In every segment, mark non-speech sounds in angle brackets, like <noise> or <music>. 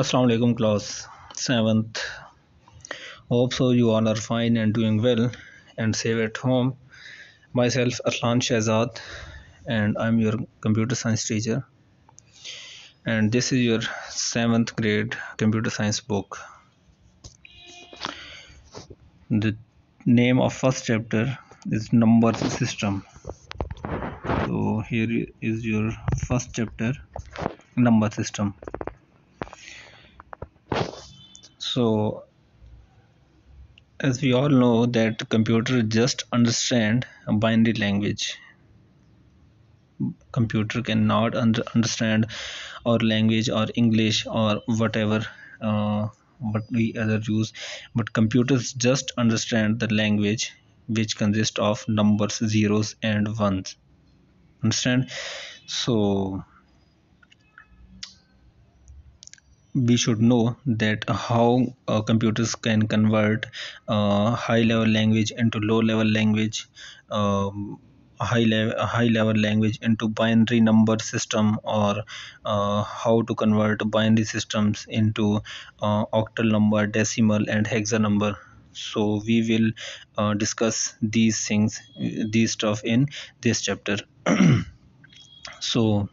Assalamu alaikum class 7th hope so you all are fine and doing well and safe at home myself arlan Shahzad and I'm your computer science teacher and this is your 7th grade computer science book the name of first chapter is number system so here is your first chapter number system so as we all know that computer just understand a binary language computer cannot un- understand our language or english or whatever uh, what we other use but computers just understand the language which consists of numbers zeros and ones understand so we should know that how uh, computers can convert uh, high level language into low level language um, high level high level language into binary number system or uh, how to convert binary systems into uh, octal number decimal and hexa number so we will uh, discuss these things these stuff in this chapter <clears throat> so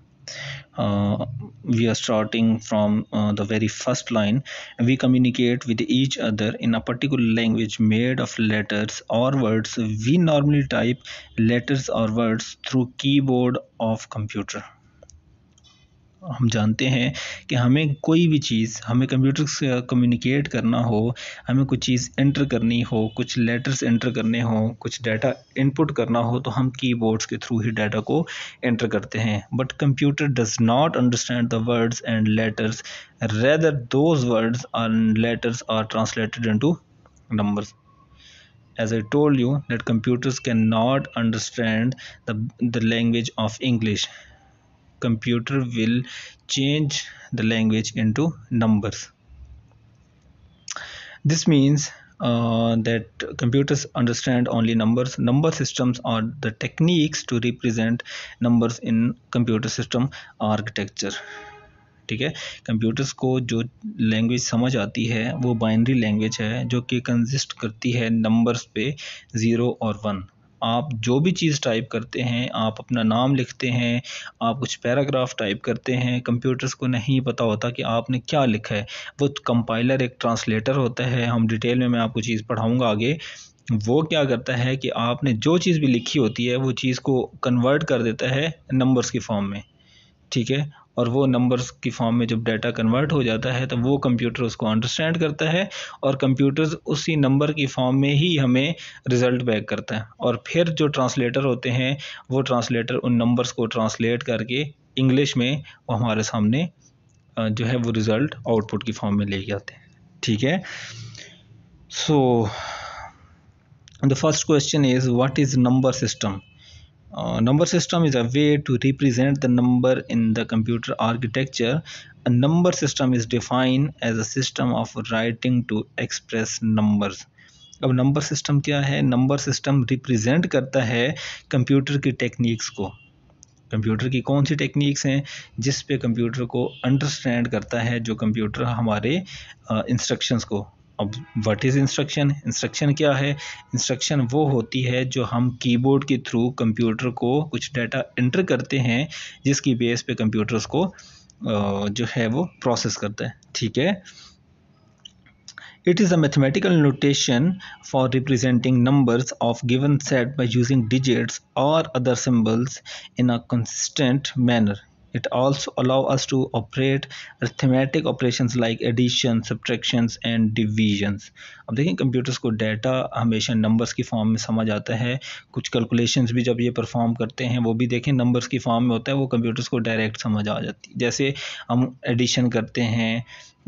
uh, we are starting from uh, the very first line we communicate with each other in a particular language made of letters or words we normally type letters or words through keyboard of computer हम जानते हैं कि हमें कोई भी चीज़ हमें computer से communicate करना हो हमें कुछ चीज़ एंटर करनी हो कुछ लेटर्स एंटर करने हो कुछ डाटा इनपुट करना हो तो हम कीबोर्ड्स के थ्रू ही डाटा को एंटर करते हैं but computer does not understand the words and letters rather those words letters are translated into numbers as I told you that computers can not understand the language of English computer will change the language into numbers this means uh, that computers understand only numbers number systems are the techniques to represent numbers in computer system architecture ठीक है computers को जो language समझ आती है वो binary language है जो कि कंजिस्ट करती है नंबर्स पे ज़ीरो और वन आप जो भी चीज़ टाइप करते हैं आप अपना नाम लिखते हैं आप कुछ पैराग्राफ टाइप करते हैं कंप्यूटर्स को नहीं पता होता कि आपने क्या लिखा है वो कंपाइलर एक ट्रांसलेटर होता है हम डिटेल में मैं आपको चीज़ पढ़ाऊँगा आगे वो क्या करता है कि आपने जो चीज़ भी लिखी होती है वो चीज़ को कन्वर्ट कर देता है नंबर्स की फॉर्म में ठीक है और वो नंबर्स की फॉर्म में जब डाटा कन्वर्ट हो जाता है तो वो कंप्यूटर उसको अंडरस्टैंड करता है और कंप्यूटर्स उसी नंबर की फॉर्म में ही हमें रिज़ल्ट बैक करता है और फिर जो ट्रांसलेटर होते हैं वो ट्रांसलेटर उन नंबर्स को ट्रांसलेट करके इंग्लिश में वो हमारे सामने जो है वो रिज़ल्ट आउटपुट की फॉर्म में लेके आते हैं ठीक है so the first question is what is number system Uh, number system is a way to represent the number in the computer architecture. A number system is defined as a system of writing to express numbers. अब number system क्या है number system represent करता है computer की techniques को computer की कौन सी techniques हैं जिस पे कंप्यूटर को अंडरस्टैंड करता है जो कंप्यूटर हमारे इंस्ट्रक्शंस को अब व्हाट इज़ इंस्ट्रक्शन इंस्ट्रक्शन क्या है इंस्ट्रक्शन वो होती है जो हम कीबोर्ड के थ्रू कंप्यूटर को कुछ डाटा एंटर करते हैं जिसकी बेस पे कंप्यूटर्स को जो है वो प्रोसेस करता है ठीक है it is a mathematical notation for representing numbers of given set by using digits और other symbols in a consistent manner It also allows us to operate arithmetic operations like addition, subtractions and divisions. अब देखें computers को data हमेशा numbers की form में समझ आता है कुछ कैलकुलेशंस भी जब ये परफॉर्म करते हैं वो भी देखें नंबर्स की फॉर्म में होता है वो कंप्यूटर्स को डायरेक्ट समझ आ जाती है जैसे हम एडिशन करते हैं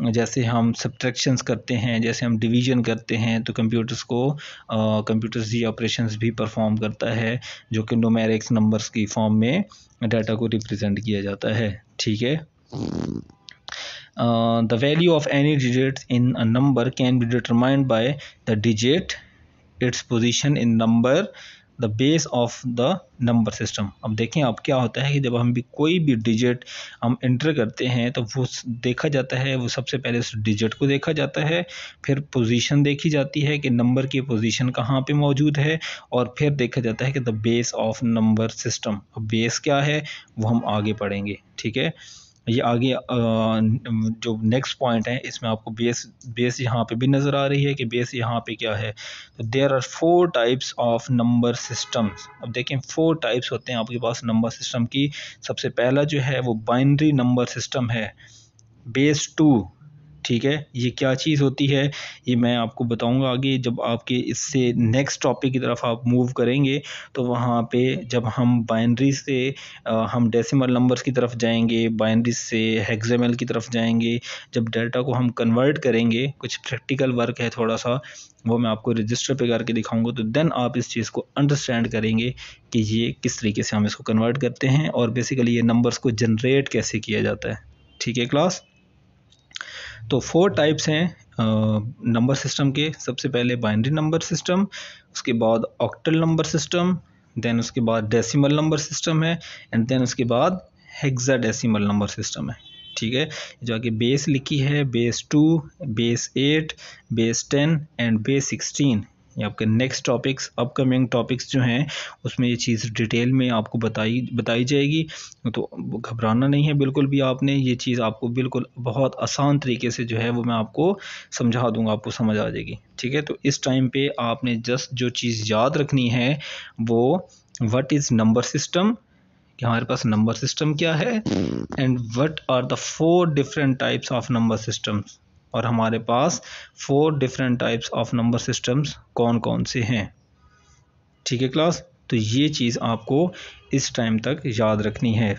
जैसे हम सब्ट्रैक्शंस करते हैं जैसे हम डिवीजन करते हैं तो कंप्यूटर्स को कंप्यूटर्स ये ऑपरेशंस भी परफॉर्म करता है जो कि नोमेरिक्स नंबर्स की फॉर्म में डाटा को रिप्रेजेंट किया जाता है ठीक है the value of any digit in a number can be determined by the digit its position in number the base of the number system अब देखें अब क्या होता है कि जब हम भी कोई भी डिजिट हम इंटर करते हैं तो वो देखा जाता है वो सबसे पहले उस डिजिट को देखा जाता है फिर पोजीशन देखी जाती है कि नंबर की पोजीशन कहाँ पे मौजूद है और फिर देखा जाता है कि the base of number system अब बेस क्या है वो हम आगे पढ़ेंगे ठीक है ये आगे जो नेक्स्ट पॉइंट है इसमें आपको बेस बेस यहाँ पे भी नज़र आ रही है कि बेस यहाँ पे क्या है तो there are four types of number systems अब देखें फोर टाइप्स होते हैं आपके पास नंबर सिस्टम की सबसे पहला जो है वो बाइनरी नंबर सिस्टम है बेस टू ठीक है ये क्या चीज़ होती है ये मैं आपको बताऊंगा आगे जब आपके इससे नेक्स्ट टॉपिक की तरफ आप मूव करेंगे तो वहाँ पे जब हम बाइनरी से आ, हम डेसिमल नंबर्स की तरफ जाएंगे बाइनरी से हेक्सामल की तरफ जाएंगे जब डेटा को हम कन्वर्ट करेंगे कुछ प्रैक्टिकल वर्क है थोड़ा सा वो मैं आपको रजिस्टर पे करके दिखाऊंगा तो देन आप इस चीज़ को अंडरस्टैंड करेंगे कि ये किस तरीके से हम इसको कन्वर्ट करते हैं और बेसिकली ये नंबर्स को जनरेट कैसे किया जाता है ठीक है क्लास तो फोर टाइप्स हैं नंबर सिस्टम के सबसे पहले बाइनरी नंबर सिस्टम उसके बाद ऑक्टल नंबर सिस्टम देन उसके बाद डेसिमल नंबर सिस्टम है एंड देन उसके बाद हेक्सा डेसीमल नंबर सिस्टम है ठीक है जो आगे बेस लिखी है base two base eight base ten and base sixteen या आपके नेक्स्ट टॉपिक्स अपकमिंग टॉपिक्स जो हैं उसमें ये चीज़ डिटेल में आपको बताई बताई जाएगी तो घबराना नहीं है बिल्कुल भी आपने ये चीज़ आपको बिल्कुल बहुत आसान तरीके से जो है वो मैं आपको समझा दूंगा आपको समझ आ जाएगी ठीक है तो इस टाइम पे आपने जस्ट जो चीज़ याद रखनी है वो वट इज़ नंबर सिस्टम कि हमारे पास नंबर सिस्टम क्या है and what are the four different types of number systems और हमारे पास four different types of number systems कौन कौन से हैं ठीक है क्लास तो ये चीज़ आपको इस टाइम तक याद रखनी है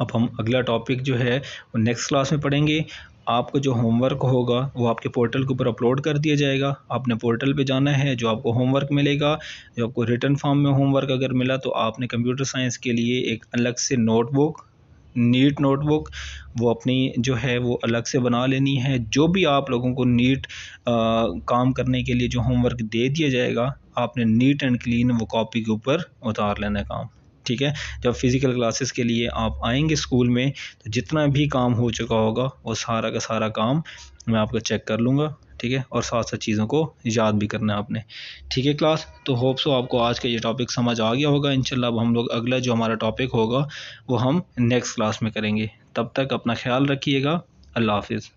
अब हम अगला टॉपिक जो है वो नेक्स्ट क्लास में पढ़ेंगे आपको जो होमवर्क होगा वो आपके पोर्टल के ऊपर अपलोड कर दिया जाएगा आपने पोर्टल पे जाना है जो आपको होमवर्क मिलेगा जो आपको रिटर्न फॉर्म में होमवर्क अगर मिला तो आपने कंप्यूटर साइंस के लिए एक अलग से नोटबुक नीट नोटबुक वो अपनी जो है वो अलग से बना लेनी है जो भी आप लोगों को नीट काम करने के लिए जो होमवर्क दे दिया जाएगा आपने नीट एंड क्लीन वो कॉपी के ऊपर उतार लेना है काम ठीक है जब फिज़िकल क्लासेस के लिए आप आएंगे स्कूल में तो जितना भी काम हो चुका होगा वो सारा का सारा काम मैं आपका चेक कर लूँगा ठीक है और साथ साथ चीज़ों को याद भी करना है आपने ठीक है क्लास तो होप सो आपको आज का ये टॉपिक समझ आ गया होगा इन अब हम लोग अगला जो हमारा टॉपिक होगा वो हम नेक्स्ट क्लास में करेंगे तब तक अपना ख्याल रखिएगा अल्लाह हाफिज़